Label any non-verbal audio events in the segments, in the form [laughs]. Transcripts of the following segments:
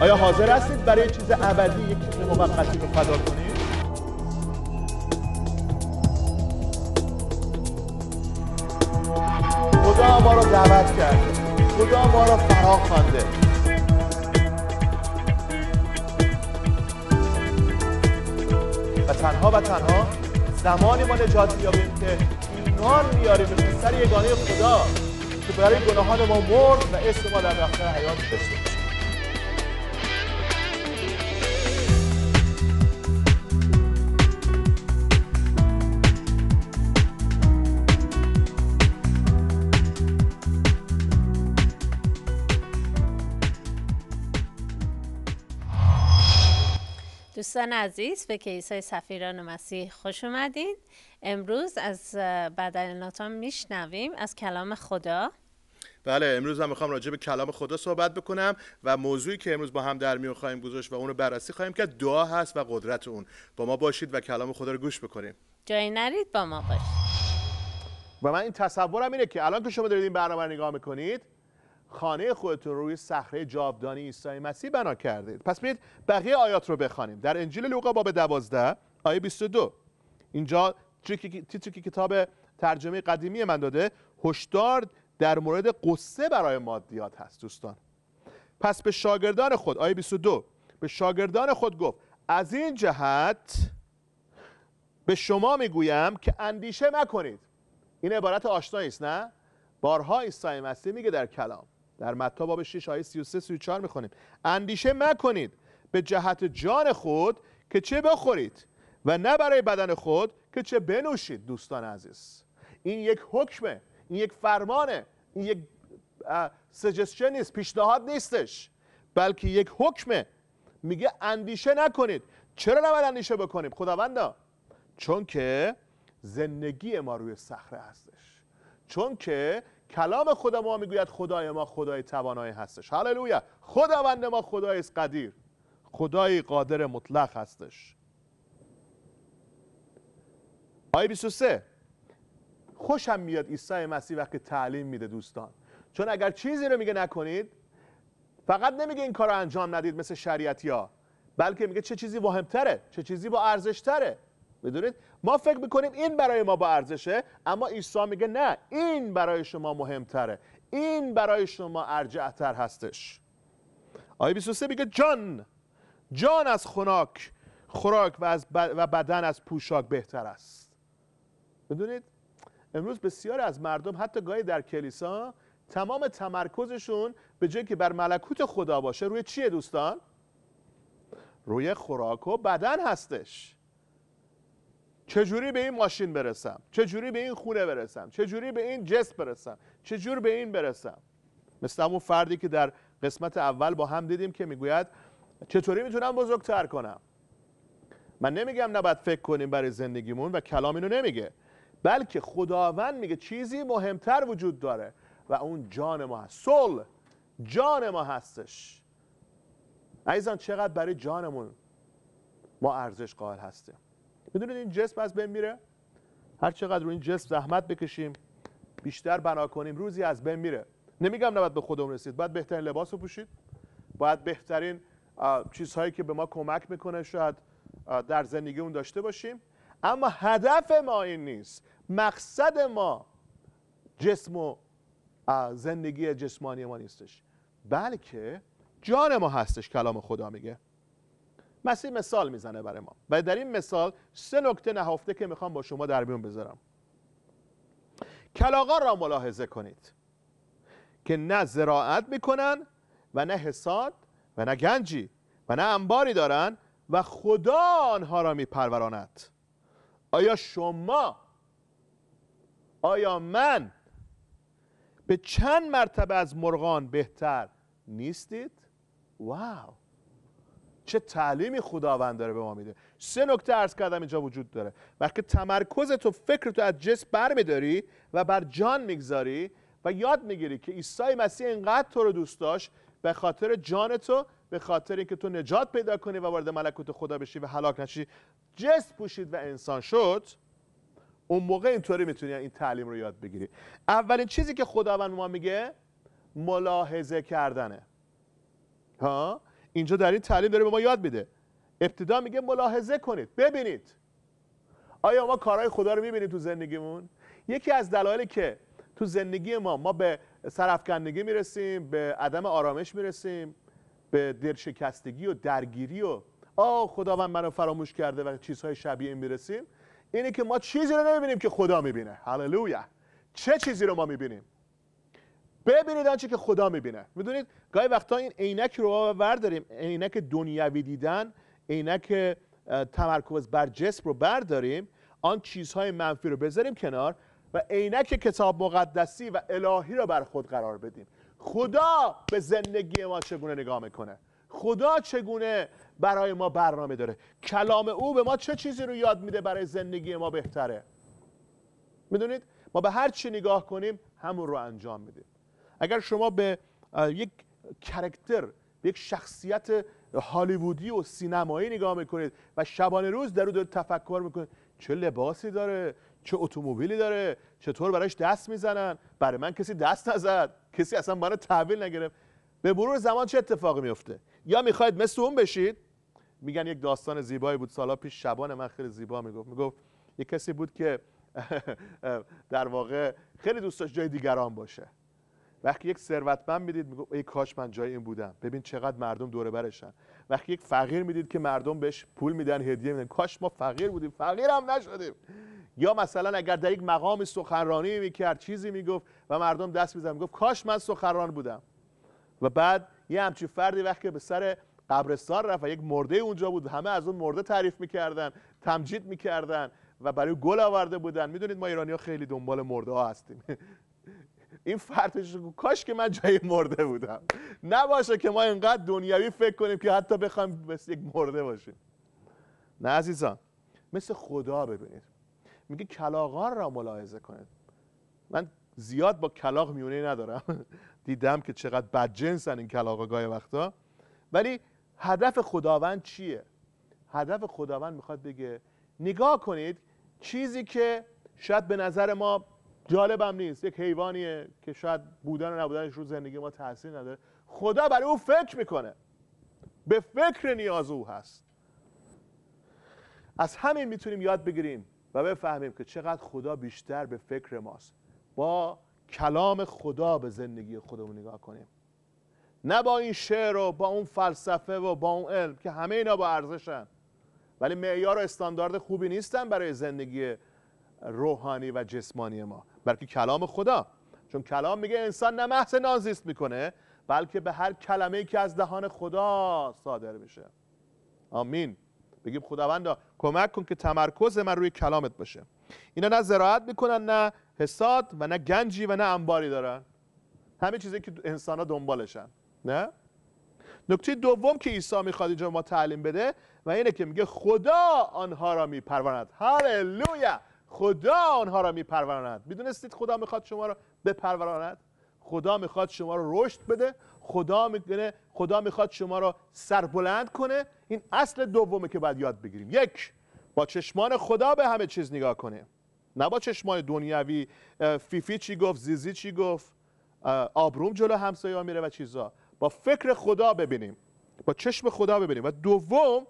آیا حاضر هستید برای چیز ابدی یک چیز موقتی رو فدا کنید خدا ما رو دعوت کرد، خدا ما رو فرا خوانده و تنها و تنها زمانی ما نجات بیابیم که ایمان میاریم به پسر یگانه خدا که برای گناهان ما مرد و اسم ما در رخت حیات بشه دوستان عزیز به کیسای های سفیران مسیح خوش اومدین امروز از بدناتان میشنویم از کلام خدا بله امروز هم میخوام راجع به کلام خدا صحبت بکنم و موضوعی که امروز با هم در میون خواهیم گذاشت و اون رو بررسی خواهیم که دعا هست و قدرت اون با ما باشید و کلام خدا رو گوش بکنیم جای نرید با ما باشید و من این تصورم اینه که الان که شما دارید این برنامه نگاه میکنید خانه خودتون رو روی صخره جاودانی عیسی مسیح بنا کردید پس بیاید بقیه آیات رو بخوانیم در انجیل لوقا باب 12 آیه 22 اینجا تیتری که کتاب ترجمه قدیمی من داده هشدار در مورد قصه برای مادیات هست دوستان پس به شاگردان خود آیه 22 به شاگردان خود گفت از این جهت به شما میگویم که اندیشه مکنید این عبارت آشنایی است نه بارها عیسی مسیح میگه در کلام در متا باب 6 آیه 33 34 میخونیم اندیشه مکنید به جهت جان خود که چه بخورید و نه برای بدن خود که چه بنوشید دوستان عزیز این یک حکمه این یک فرمانه این یک سجستشن نیست پیشنهاد نیستش بلکه یک حکمه میگه اندیشه نکنید چرا نباید اندیشه بکنیم خداوندا چون که زندگی ما روی صخره هستش چون که کلام خدا ما میگوید خدای ما خدای توانایی هستش هللویا خداوند ما خدای قدیر خدای قادر مطلق هستش آیه 23 خوشم میاد عیسی مسیح وقتی تعلیم میده دوستان چون اگر چیزی رو میگه نکنید فقط نمیگه این کار رو انجام ندید مثل شریعتی ها بلکه میگه چه چیزی واهمتره چه چیزی با ارزشتره؟ میدونید ما فکر میکنیم این برای ما با ارزشه اما عیسی میگه نه این برای شما مهمتره این برای شما ارجعتر هستش آیه 23 میگه جان جان از خوراک، خوراک و, از و بدن از پوشاک بهتر است بدونید امروز بسیار از مردم حتی گاهی در کلیسا تمام تمرکزشون به جایی که بر ملکوت خدا باشه روی چیه دوستان؟ روی خوراک و بدن هستش چجوری به این ماشین برسم چجوری به این خونه برسم چجوری به این جسم برسم چجور به این برسم مثل همون فردی که در قسمت اول با هم دیدیم که میگوید چطوری میتونم بزرگتر کنم من نمیگم نباید فکر کنیم برای زندگیمون و کلام اینو نمیگه بلکه خداوند میگه چیزی مهمتر وجود داره و اون جان ما هست سل جان ما هستش عزیزان چقدر برای جانمون ما ارزش قائل هستیم میدونید این جسم از بین میره هر چقدر رو این جسم زحمت بکشیم بیشتر بنا کنیم روزی از بین میره نمیگم نباید به خودمون رسید باید بهترین لباس رو پوشید باید بهترین چیزهایی که به ما کمک میکنه شاید در زندگی اون داشته باشیم اما هدف ما این نیست مقصد ما جسم و زندگی جسمانی ما نیستش بلکه جان ما هستش کلام خدا میگه مسیح مثال میزنه برای ما و در این مثال سه نکته نهفته که میخوام با شما در میون بذارم کلاغان را ملاحظه کنید که نه زراعت میکنن و نه حساد و نه گنجی و نه انباری دارن و خدا آنها را میپروراند آیا شما آیا من به چند مرتبه از مرغان بهتر نیستید؟ واو چه تعلیمی خداوند داره به ما میده سه نکته ارز کردم اینجا وجود داره وقتی تمرکز تو فکر تو از جسم برمیداری و بر جان میگذاری و یاد میگیری که عیسی مسیح اینقدر تو رو دوست داشت به خاطر جان تو به خاطر اینکه تو نجات پیدا کنی و وارد ملکوت خدا بشی و هلاک نشی جس پوشید و انسان شد اون موقع اینطوری میتونی این تعلیم رو یاد بگیری اولین چیزی که خداوند ما میگه ملاحظه کردنه ها اینجا در این تعلیم داره به ما یاد میده ابتدا میگه ملاحظه کنید ببینید آیا ما کارهای خدا رو میبینیم تو زندگیمون یکی از دلایلی که تو زندگی ما ما به سرفکندگی میرسیم به عدم آرامش میرسیم به درشکستگی و درگیری و آه خداوند منو فراموش کرده و چیزهای شبیه این میرسیم اینه که ما چیزی رو نمیبینیم که خدا میبینه هللویا چه چیزی رو ما میبینیم ببینید آنچه که خدا میبینه میدونید گاهی وقتا این عینک رو برداریم عینک دنیوی دیدن عینک تمرکز بر جسم رو برداریم آن چیزهای منفی رو بذاریم کنار و عینک کتاب مقدسی و الهی رو بر خود قرار بدیم خدا به زندگی ما چگونه نگاه میکنه خدا چگونه برای ما برنامه داره کلام او به ما چه چیزی رو یاد میده برای زندگی ما بهتره میدونید ما به هر چی نگاه کنیم همون رو انجام میدیم اگر شما به یک کرکتر به یک شخصیت هالیوودی و سینمایی نگاه میکنید و شبانه روز در او تفکر میکنید چه لباسی داره چه اتومبیلی داره چطور براش دست میزنن برای من کسی دست نزد کسی اصلا برای تحویل نگرفت به مرور زمان چه اتفاقی میفته یا میخواید مثل اون بشید میگن یک داستان زیبایی بود سالا پیش شبان من خیلی زیبا میگفت میگفت یک کسی بود که [laughs] در واقع خیلی دوست جای دیگران باشه وقتی یک ثروتمند میدید میگه ای کاش من جای این بودم ببین چقدر مردم دور برشن وقتی یک فقیر میدید که مردم بهش پول میدن هدیه میدن کاش ما فقیر بودیم فقیر هم نشدیم یا مثلا اگر در یک مقام سخنرانی میکرد چیزی میگفت و مردم دست میزدن میگفت کاش من سخنران بودم و بعد یه همچین فردی وقتی به سر قبرستان رفت و یک مرده اونجا بود همه از اون مرده تعریف میکردن تمجید میکردن و برای گل آورده بودن میدونید ما ایرانی ها خیلی دنبال مرده ها هستیم این رو کاش که من جای مرده بودم نباشه که ما اینقدر دنیاوی فکر کنیم که حتی بخوایم مثل یک مرده باشیم نه عزیزان مثل خدا ببینید میگه کلاغان را ملاحظه کنید من زیاد با کلاغ میونه ندارم [laughs] دیدم که چقدر هن این کلاغا گاهی وقتا ولی هدف خداوند چیه هدف خداوند میخواد بگه نگاه کنید چیزی که شاید به نظر ما جالبم نیست یک حیوانیه که شاید بودن و نبودنش رو زندگی ما تاثیر نداره خدا برای او فکر میکنه به فکر نیاز او هست از همین میتونیم یاد بگیریم و بفهمیم که چقدر خدا بیشتر به فکر ماست با کلام خدا به زندگی خودمون نگاه کنیم نه با این شعر و با اون فلسفه و با اون علم که همه اینا با ارزشن ولی معیار و استاندارد خوبی نیستن برای زندگی روحانی و جسمانی ما بلکه کلام خدا چون کلام میگه انسان نه محض نازیست میکنه بلکه به هر کلمه ای که از دهان خدا صادر میشه آمین بگیم خداوندا کمک کن که تمرکز من روی کلامت باشه اینا نه زراعت میکنن نه حساد و نه گنجی و نه انباری دارن همه چیزی که انسان ها دنبالشن نه نکته دوم که عیسی میخواد اینجا ما تعلیم بده و اینه که میگه خدا آنها را میپروند هللویا خدا آنها را میپروراند میدونستید خدا میخواد شما را بپروراند خدا میخواد شما رو رشد بده خدا میگه خدا میخواد شما را سربلند کنه این اصل دومه که باید یاد بگیریم یک با چشمان خدا به همه چیز نگاه کنه نه با چشمان دنیوی فیفی چی گفت زیزی چی گفت آبروم جلو همسایه میره و چیزا با فکر خدا ببینیم با چشم خدا ببینیم و دوم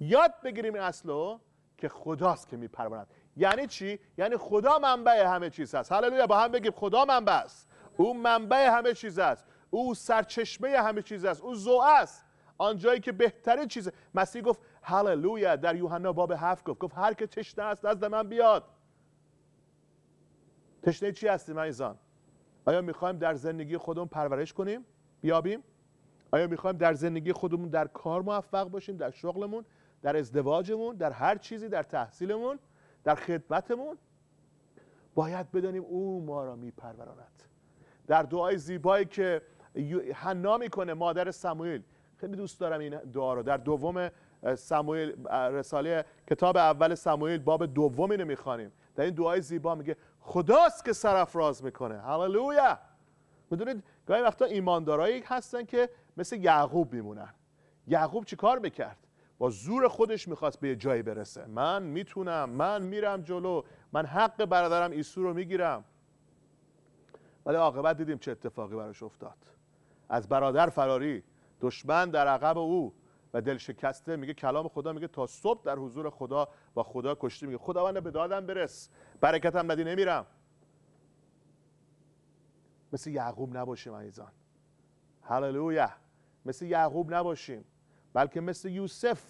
یاد بگیریم اصلو که خداست که میپروراند یعنی چی یعنی خدا منبع همه چیز است هللویا با هم بگیم خدا منبع است او منبع همه چیز است او سرچشمه همه چیز است او زو است آنجایی که بهترین چیزه مسیح گفت هللویا در یوحنا باب هفت گفت گفت هر که تشنه است نزد من بیاد تشنه چی هستیم عزیزان آیا میخوایم در زندگی خودمون پرورش کنیم بیابیم آیا میخوایم در زندگی خودمون در کار موفق باشیم در شغلمون در ازدواجمون در هر چیزی در تحصیلمون در خدمتمون باید بدانیم او ما را میپروراند در دعای زیبایی که حنا میکنه مادر سموئیل خیلی دوست دارم این دعا رو در دوم سموئیل رساله کتاب اول سموئیل باب دوم اینو میخوانیم در این دعای زیبا میگه خداست که سرافراز میکنه هللویا میدونید گاهی وقتا ایماندارایی هستن که مثل یعقوب میمونن یعقوب چیکار میکرد با زور خودش میخواست به یه جایی برسه من میتونم من میرم جلو من حق برادرم ایسو رو میگیرم ولی عاقبت دیدیم چه اتفاقی براش افتاد از برادر فراری دشمن در عقب او و دل شکسته میگه کلام خدا میگه تا صبح در حضور خدا و خدا کشتی میگه خداوند به دادم برس برکتم ندی نمیرم مثل یعقوب نباشیم عزیزان هللویا مثل یعقوب نباشیم بلکه مثل یوسف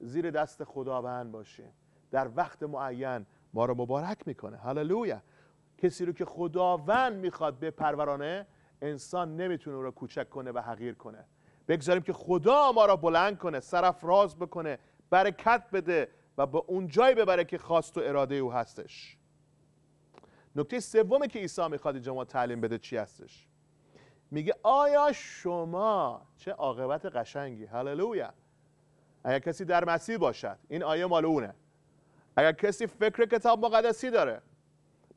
زیر دست خداوند باشه. در وقت معین ما رو مبارک میکنه هللویا کسی رو که خداوند میخواد به پرورانه انسان نمیتونه او رو کوچک کنه و حقیر کنه بگذاریم که خدا ما را بلند کنه سرافراز بکنه برکت بده و به اون جای ببره که خواست و اراده او هستش نکته سومی که عیسی میخواد اینجا ما تعلیم بده چی هستش میگه آیا شما چه عاقبت قشنگی هللویا اگر کسی در مسیح باشد این آیه مال اونه اگر کسی فکر کتاب مقدسی داره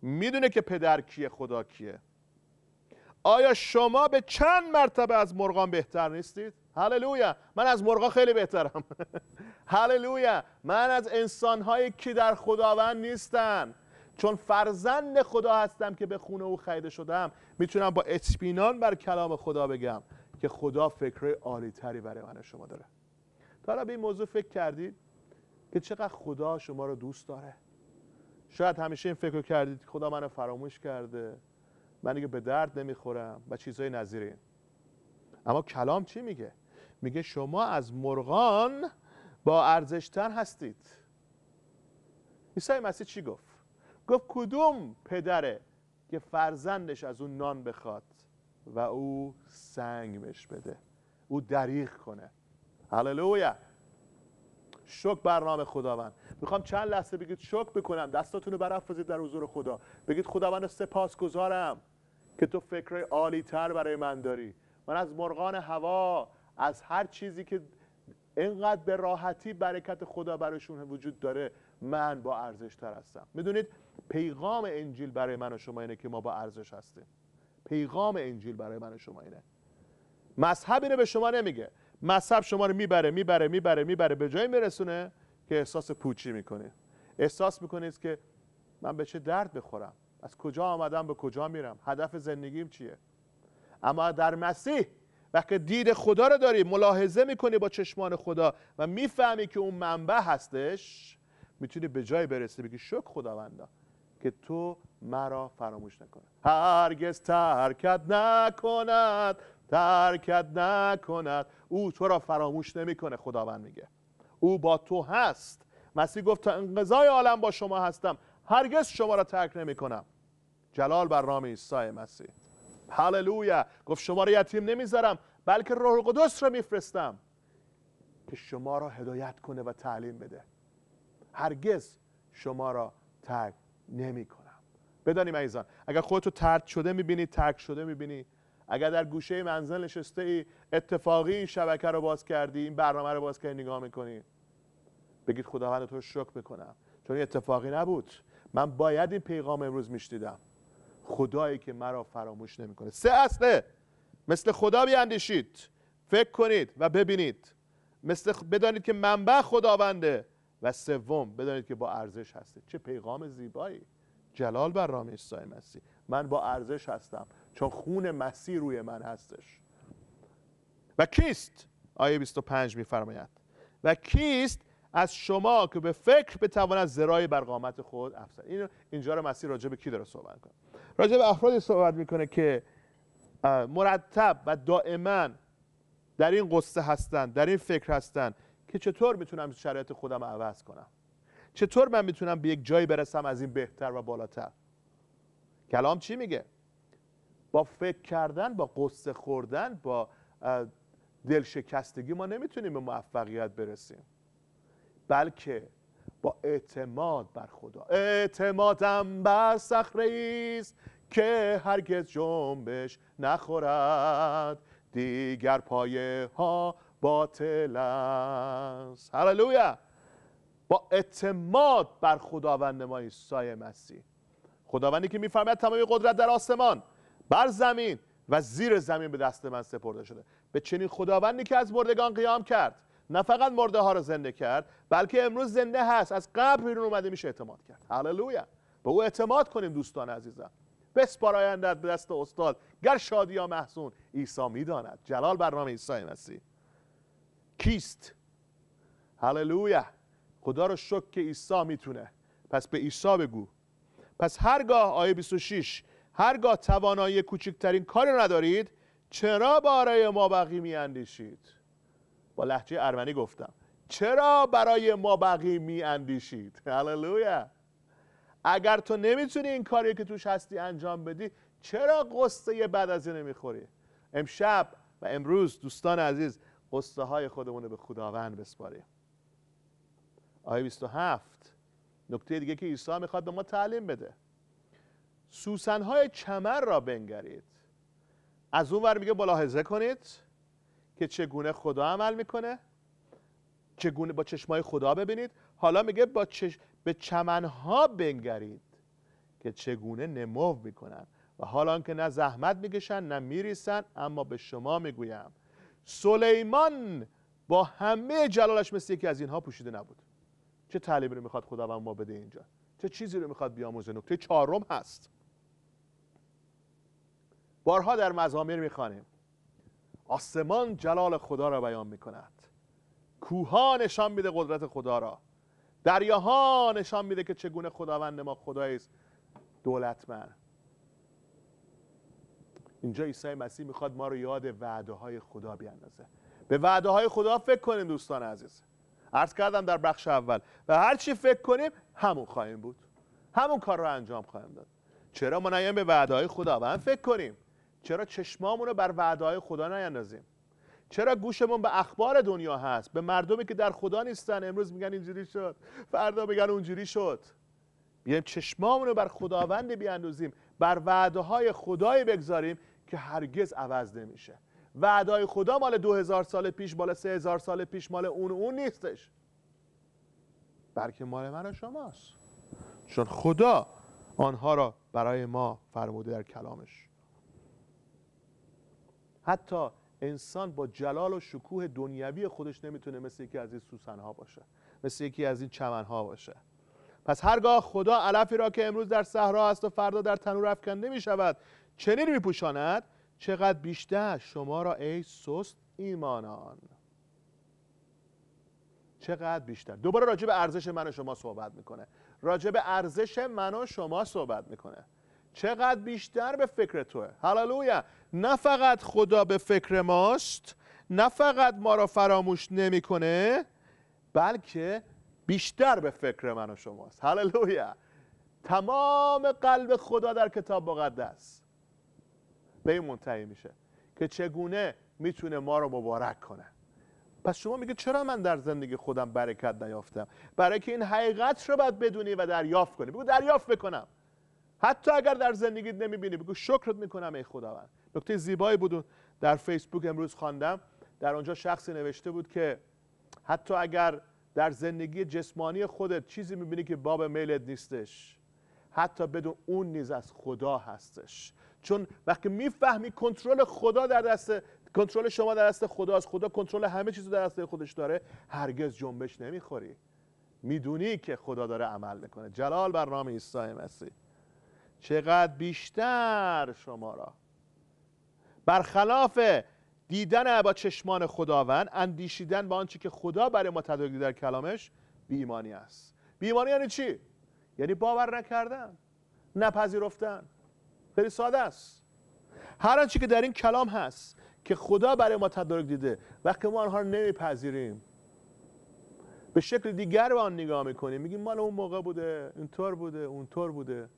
میدونه که پدر کیه خدا کیه آیا شما به چند مرتبه از مرغان بهتر نیستید هللویا من از مرغا خیلی بهترم [laughs] هللویا من از انسانهایی که در خداوند نیستن چون فرزند خدا هستم که به خونه او خریده شدم میتونم با اطمینان بر کلام خدا بگم که خدا فکر عالی تری برای من شما داره تا حالا به این موضوع فکر کردید که چقدر خدا شما رو دوست داره شاید همیشه این فکر کردید خدا منو فراموش کرده من دیگه به درد نمیخورم و چیزای نظیر این اما کلام چی میگه میگه شما از مرغان با ارزشتر هستید عیسی مسیح چی گفت گفت کدوم پدره که فرزندش از اون نان بخواد و او سنگ بهش بده او دریغ کنه هللویا شک برنامه خداوند میخوام چند لحظه بگید شک بکنم دستاتونو رو برافرازید در حضور خدا بگید خداوند سپاس گذارم که تو فکر عالی تر برای من داری من از مرغان هوا از هر چیزی که اینقدر به راحتی برکت خدا برایشون وجود داره من با ارزش تر هستم میدونید پیغام انجیل برای من و شما اینه که ما با ارزش هستیم پیغام انجیل برای من و شما اینه مذهب اینه به شما نمیگه مذهب شما رو میبره میبره میبره میبره به جایی میرسونه که احساس پوچی میکنه احساس میکنید که من به چه درد بخورم از کجا آمدم به کجا میرم هدف زندگیم چیه اما در مسیح وقتی دید خدا رو داری ملاحظه میکنی با چشمان خدا و میفهمی که اون منبع هستش میتونی به جای برسی بگی شک خداوندا که تو مرا فراموش نکنه هرگز ترکت نکند ترکت نکند او تو را فراموش نمیکنه خداوند میگه او با تو هست مسیح گفت تا انقضای عالم با شما هستم هرگز شما را ترک نمیکنم جلال بر نام عیسی مسیح هللویا گفت شما را یتیم نمیذارم بلکه روح القدس را میفرستم که شما را هدایت کنه و تعلیم بده هرگز شما را ترک نمی کنم بدانیم ایزان اگر خودتو ترک شده میبینی ترک شده میبینی اگر در گوشه منزل نشسته ای اتفاقی این شبکه رو باز کردی این برنامه رو باز کردی نگاه میکنی بگید خداوند تو شکر میکنم چون این اتفاقی نبود من باید این پیغام امروز میشنیدم خدایی که مرا فراموش نمیکنه سه اصله مثل خدا بیاندیشید فکر کنید و ببینید مثل بدانید که منبع خداونده و سوم بدانید که با ارزش هستید چه پیغام زیبایی جلال بر رام عیسی مسیح من با ارزش هستم چون خون مسیح روی من هستش و کیست آیه 25 میفرماید و کیست از شما که به فکر بتواند زرای بر قامت خود افسر این اینجا رو مسیح راجع به کی داره صحبت کنه راجع به افرادی صحبت میکنه که مرتب و دائما در این قصه هستند در این فکر هستند که چطور میتونم شرایط خودم عوض کنم چطور من میتونم به یک جایی برسم از این بهتر و بالاتر کلام چی میگه با فکر کردن با قصه خوردن با دلشکستگی ما نمیتونیم به موفقیت برسیم بلکه با اعتماد بر خدا اعتمادم بر صخره است که هرگز جنبش نخورد دیگر پایه ها باطل است هللویا با اعتماد بر خداوند ما عیسی مسیح خداوندی که میفهمد تمام قدرت در آسمان بر زمین و زیر زمین به دست من سپرده شده به چنین خداوندی که از مردگان قیام کرد نه فقط مرده ها را زنده کرد بلکه امروز زنده هست از قبر بیرون اومده میشه اعتماد کرد هللویا به او اعتماد کنیم دوستان عزیزم بس آیندت به دست استاد گر شادی یا محزون عیسی میداند جلال برنامه عیسی مسیح کیست هللویا خدا رو شکر که عیسی میتونه پس به عیسی بگو پس هرگاه آیه 26 هرگاه توانایی کوچکترین کاری ندارید چرا برای ما بقی میاندیشید با لحجه ارمنی گفتم چرا برای ما بقی میاندیشید هللویا اگر تو نمیتونی این کاری که توش هستی انجام بدی چرا قصه بعد از این نمیخوری؟ امشب و امروز دوستان عزیز قصه های خودمون رو به خداوند بسپاریم آیه 27 نکته دیگه که عیسی میخواد به ما تعلیم بده سوسن های چمر را بنگرید از اون ور میگه ملاحظه کنید که چگونه خدا عمل میکنه چگونه با چشمای خدا ببینید حالا میگه با چش... به چمنها بنگرید که چگونه نمو میکنن و حالا که نه زحمت میکشن نه میریسن اما به شما میگویم سلیمان با همه جلالش مثل یکی از اینها پوشیده نبود چه تعلیمی رو میخواد خداوند ما بده اینجا چه چیزی رو میخواد بیاموزه نکته چهارم هست بارها در مزامیر میخوانیم آسمان جلال خدا را بیان میکند کوها نشان میده قدرت خدا را دریاها نشان میده که چگونه خداوند ما خدایی است دولتمند اینجا عیسی مسیح میخواد ما رو یاد وعده های خدا بیاندازه به وعده های خدا فکر کنیم دوستان عزیز عرض کردم در بخش اول و هر چی فکر کنیم همون خواهیم بود همون کار رو انجام خواهیم داد چرا ما نیایم به وعده های خدا و هم فکر کنیم چرا چشمامون رو بر وعده های خدا نیندازیم چرا گوشمون به اخبار دنیا هست به مردمی که در خدا نیستن امروز میگن اینجوری شد فردا میگن اونجوری شد بیایم چشمامون رو بر خداوند بیاندازیم بر وعده های خدای بگذاریم که هرگز عوض نمیشه وعدای خدا مال دو هزار سال پیش مال سه هزار سال پیش مال اون اون نیستش بلکه مال من و شماست چون خدا آنها را برای ما فرموده در کلامش حتی انسان با جلال و شکوه دنیوی خودش نمیتونه مثل یکی از این سوسنها باشه مثل یکی از این چمنها باشه پس هرگاه خدا علفی را که امروز در صحرا است و فردا در تنور افکنده می شود چنین میپوشاند چقدر بیشتر شما را ای سست ایمانان چقدر بیشتر دوباره راجع به ارزش من و شما صحبت میکنه راجع به ارزش من و شما صحبت میکنه چقدر بیشتر به فکر توه هللویا نه فقط خدا به فکر ماست نه فقط ما را فراموش نمیکنه بلکه بیشتر به فکر من و شماست هللویا تمام قلب خدا در کتاب مقدس به این منتهی میشه که چگونه میتونه ما رو مبارک کنه پس شما میگه چرا من در زندگی خودم برکت نیافتم برای که این حقیقت رو باید بدونی و دریافت کنی بگو دریافت بکنم حتی اگر در زندگیت نمیبینی بگو شکرت میکنم ای خداوند نکته زیبایی بود در فیسبوک امروز خواندم در آنجا شخصی نوشته بود که حتی اگر در زندگی جسمانی خودت چیزی میبینی که باب میلت نیستش حتی بدون اون نیز از خدا هستش چون وقتی میفهمی کنترل خدا در دست کنترل شما در دست خداست خدا کنترل همه چیز در دست خودش داره هرگز جنبش نمیخوری میدونی که خدا داره عمل میکنه جلال بر نام عیسی مسیح چقدر بیشتر شما را برخلاف دیدن با چشمان خداوند اندیشیدن به آنچه که خدا برای ما تدارک در کلامش بیمانی است بیمانی یعنی چی یعنی باور نکردن نپذیرفتن خیلی ساده است هر آنچه که در این کلام هست که خدا برای ما تدارک دیده وقتی ما آنها رو نمیپذیریم به شکل دیگر به آن نگاه میکنیم میگیم مال اون موقع بوده اینطور بوده اونطور بوده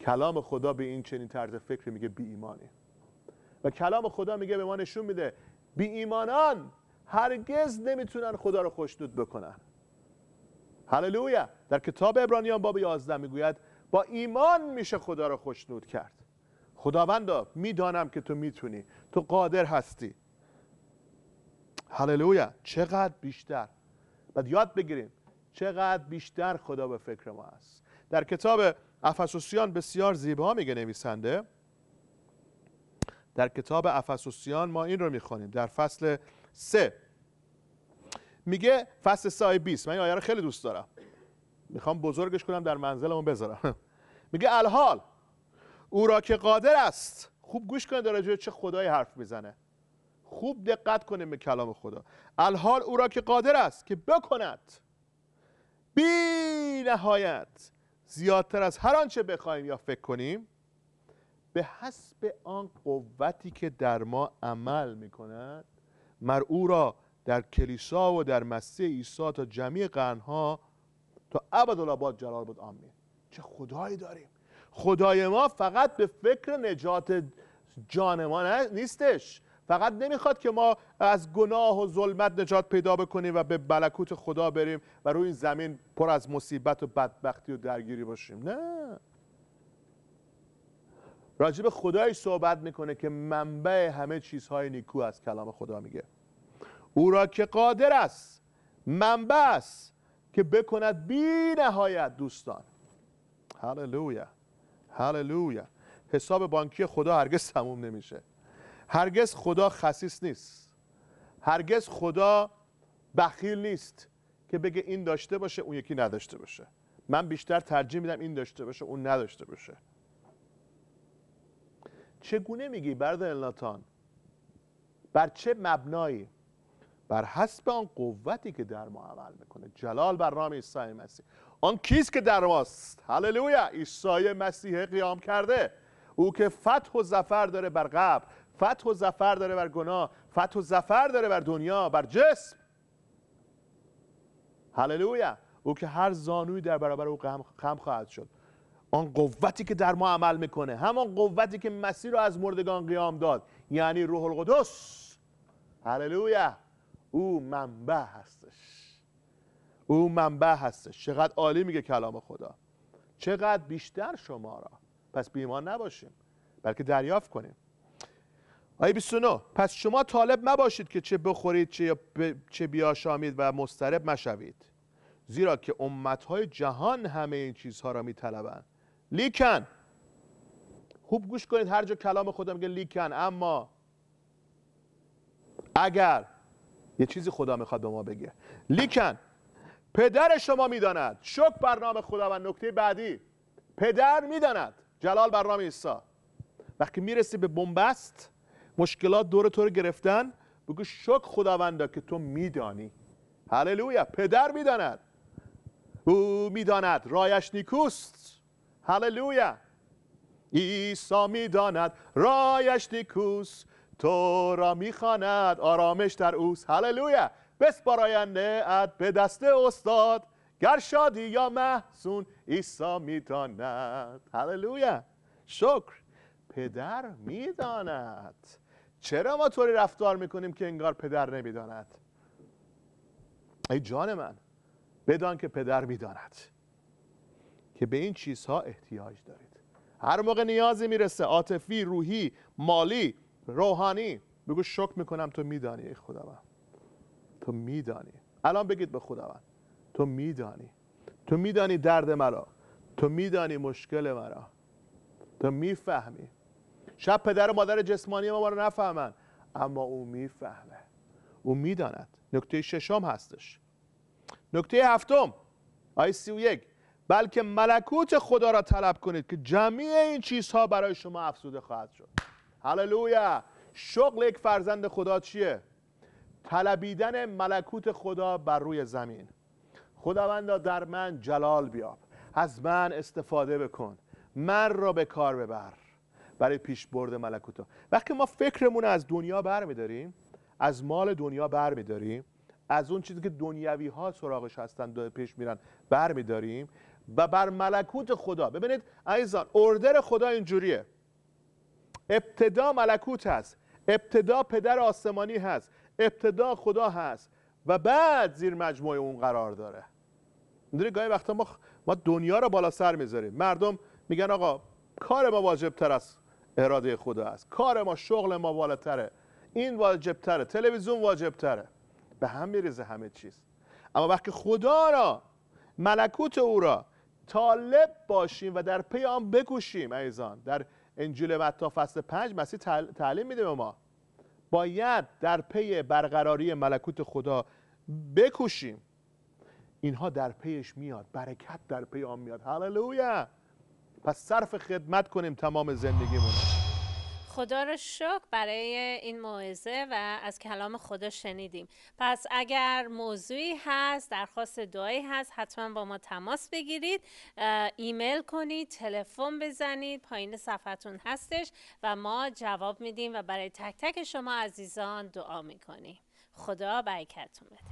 کلام خدا به این چنین طرز فکر میگه بی ایمانی و کلام خدا میگه به ما نشون میده بی ایمانان هرگز نمیتونن خدا رو خوشنود بکنن هللویا در کتاب ابرانیان باب 11 میگوید با ایمان میشه خدا رو خوشنود کرد خداوندا میدانم که تو میتونی تو قادر هستی هللویا چقدر بیشتر بعد یاد بگیریم چقدر بیشتر خدا به فکر ما است در کتاب افسوسیان بسیار زیبا میگه نویسنده در کتاب افسوسیان ما این رو میخونیم در فصل سه میگه فصل سه 20 من این آیه رو خیلی دوست دارم میخوام بزرگش کنم در منزلمون بذارم [laughs] میگه الحال او را که قادر است خوب گوش کنه در چه خدای حرف میزنه خوب دقت کنیم به کلام خدا الحال او را که قادر است که بکند بی نهایت زیادتر از هر آنچه بخوایم یا فکر کنیم به حسب آن قوتی که در ما عمل میکند مر او را در کلیسا و در مسیح عیسی تا جمعی قرنها تا عبدالعباد جلال بود آمین چه خدایی داریم خدای ما فقط به فکر نجات جان ما نیستش فقط نمیخواد که ما از گناه و ظلمت نجات پیدا بکنیم و به بلکوت خدا بریم و روی این زمین پر از مصیبت و بدبختی و درگیری باشیم نه راجب خدایی صحبت میکنه که منبع همه چیزهای نیکو از کلام خدا میگه او را که قادر است منبع است که بکند بی نهایت دوستان هللویا هللویا حساب بانکی خدا هرگز تموم نمیشه هرگز خدا خصیص نیست هرگز خدا بخیل نیست که بگه این داشته باشه اون یکی نداشته باشه من بیشتر ترجیح میدم این داشته باشه اون نداشته باشه چگونه میگی برادر الناتان بر چه مبنایی بر حسب آن قوتی که در ما عمل میکنه جلال بر نام عیسی مسیح آن کیست که در ماست هللویا عیسی مسیح قیام کرده او که فتح و زفر داره بر قبر فتح و زفر داره بر گناه فتح و زفر داره بر دنیا بر جسم هللویا او که هر زانوی در برابر او خم خواهد شد آن قوتی که در ما عمل میکنه همان قوتی که مسیح را از مردگان قیام داد یعنی روح القدس هللویا او منبع هست او منبع هستش چقدر عالی میگه کلام خدا چقدر بیشتر شما را پس بیمان نباشیم بلکه دریافت کنیم آیه 29 پس شما طالب نباشید که چه بخورید چه, ب... چه بیاشامید و مسترب مشوید زیرا که امتهای جهان همه این چیزها را میطلبند لیکن خوب گوش کنید هر جا کلام خدا میگه لیکن اما اگر یه چیزی خدا میخواد به ما بگه لیکن پدر شما میداند شک بر نام خدا و نکته بعدی پدر میداند جلال بر نام عیسی وقتی میرسی به بنبست مشکلات دور تو رو گرفتن بگو شک خداوندا که تو میدانی هللویا پدر میداند او میداند رایش نیکوست هللویا عیسی میداند رایش نیکوست تو را میخواند آرامش در اوست هللویا بسپاراینده ات به دست استاد گر شادی یا محسون عیسی میداند هللویا شکر پدر میداند چرا ما طوری رفتار میکنیم که انگار پدر نمیداند ای جان من بدان که پدر میداند که به این چیزها احتیاج دارید هر موقع نیازی میرسه عاطفی روحی مالی روحانی بگو شکر میکنم تو میدانی ای خداوند تو میدانی الان بگید به خداوند تو میدانی تو میدانی درد مرا تو میدانی مشکل مرا تو میفهمی شب پدر و مادر جسمانی ما رو نفهمن اما او میفهمه او میداند نکته ششم هستش نکته هفتم آی سی و یک بلکه ملکوت خدا را طلب کنید که جمعی این چیزها برای شما افزوده خواهد شد هللویا شغل یک فرزند خدا چیه طلبیدن ملکوت خدا بر روی زمین خداوندا در من جلال بیاب از من استفاده بکن من را به کار ببر برای پیش برد ملکوت وقتی ما فکرمون از دنیا بر میداریم از مال دنیا بر میداریم از اون چیزی که دنیاوی ها سراغش هستن پیش میرن بر میداریم و بر ملکوت خدا ببینید عزیزان اردر خدا اینجوریه ابتدا ملکوت هست ابتدا پدر آسمانی هست ابتدا خدا هست و بعد زیر مجموعه اون قرار داره میدونی گاهی وقتا ما, ما دنیا رو بالا سر میذاریم مردم میگن آقا کار ما واجب تر از اراده خدا است کار ما شغل ما بالاتره این واجب تره تلویزیون واجب تره به هم میریزه همه چیز اما وقتی خدا را ملکوت او را طالب باشیم و در پیام آن بکوشیم ایزان در انجیل متی فصل 5 مسیح تعلیم میده به ما باید در پی برقراری ملکوت خدا بکوشیم اینها در پیش میاد برکت در پی آن میاد هللویا پس صرف خدمت کنیم تمام زندگیمون خدا رو شکر برای این موعظه و از کلام خدا شنیدیم پس اگر موضوعی هست درخواست دعایی هست حتما با ما تماس بگیرید ایمیل کنید تلفن بزنید پایین صفحتون هستش و ما جواب میدیم و برای تک تک شما عزیزان دعا میکنیم خدا برکتتون بده